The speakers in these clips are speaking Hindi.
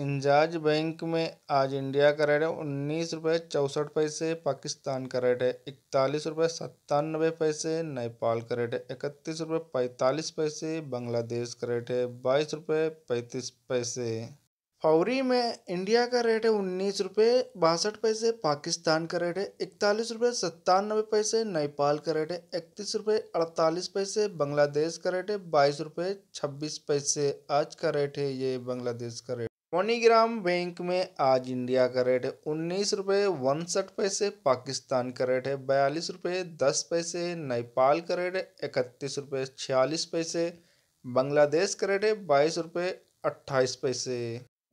इंजाज बैंक में आज इंडिया का रेट है उन्नीस रुपये चौंसठ पैसे पाकिस्तान का रेट है इकतालीस रुपये सत्तानबे पैसे नेपाल का रेट है इकतीस रुपये पैंतालीस पैसे बांग्लादेश का रेट है बाईस रुपये पैंतीस पैसे फौरी में इंडिया का रेट है उन्नीस रुपये बासठ पैसे पाकिस्तान का रेट है इकतालीस रुपये सत्तानबे पैसे नेपाल का रेट है इकतीस रुपये अड़तालीस पैसे बांग्लादेश का रेट है बाईस रुपये छब्बीस पैसे आज का रेट है ये बांग्लादेश का रेट मोनीग्राम बैंक में आज इंडिया का रेट है उन्नीस रुपये उनसठ पैसे पाकिस्तान का रेट है बयालीस रुपये दस पैसे नेपाल का रेट है इकतीस रुपये छियालीस पैसे बांग्लादेश का रेट है बाईस रुपये अट्ठाईस पैसे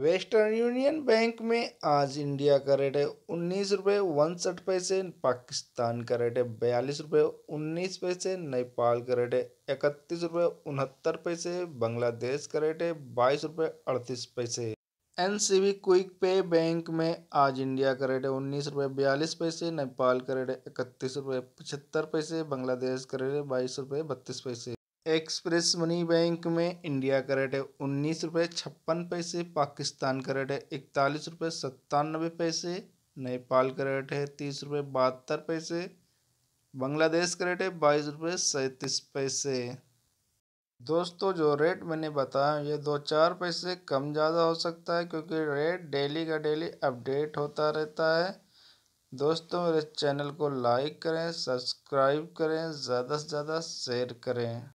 वेस्टर्न यूनियन बैंक में आज इंडिया का रेट है उन्नीस रुपये उनसठ पैसे पाकिस्तान का रेट है बयालीस रुपये उन्नीस पैसे नेपाल का रेट है इकतीस रुपये उनहत्तर पैसे बांग्लादेश का रेट है बाईस रुपये अड़तीस पैसे N C B quick pay bank में आज इंडिया का रेट है उन्नीस रुपये बयालीस पैसे नेपाल का रेट है इकतीस रुपये पचहत्तर पैसे बांग्लादेश का रेट है बाईस रुपये बत्तीस पैसे एक्सप्रेस मनी बैंक में इंडिया का रेट है उन्नीस रुपये छप्पन पैसे पाकिस्तान का रेट है इकतालीस रुपये सत्तानबे पैसे नेपाल का रेट है तीस रुपये बहत्तर पैसे बांग्लादेश का रेट है बाईस रुपये सैंतीस पैसे दोस्तों जो रेट मैंने बताया ये दो चार पैसे कम ज़्यादा हो सकता है क्योंकि रेट डेली का डेली अपडेट होता रहता है दोस्तों मेरे चैनल को लाइक करें सब्सक्राइब करें ज़्यादा से ज़्यादा शेयर करें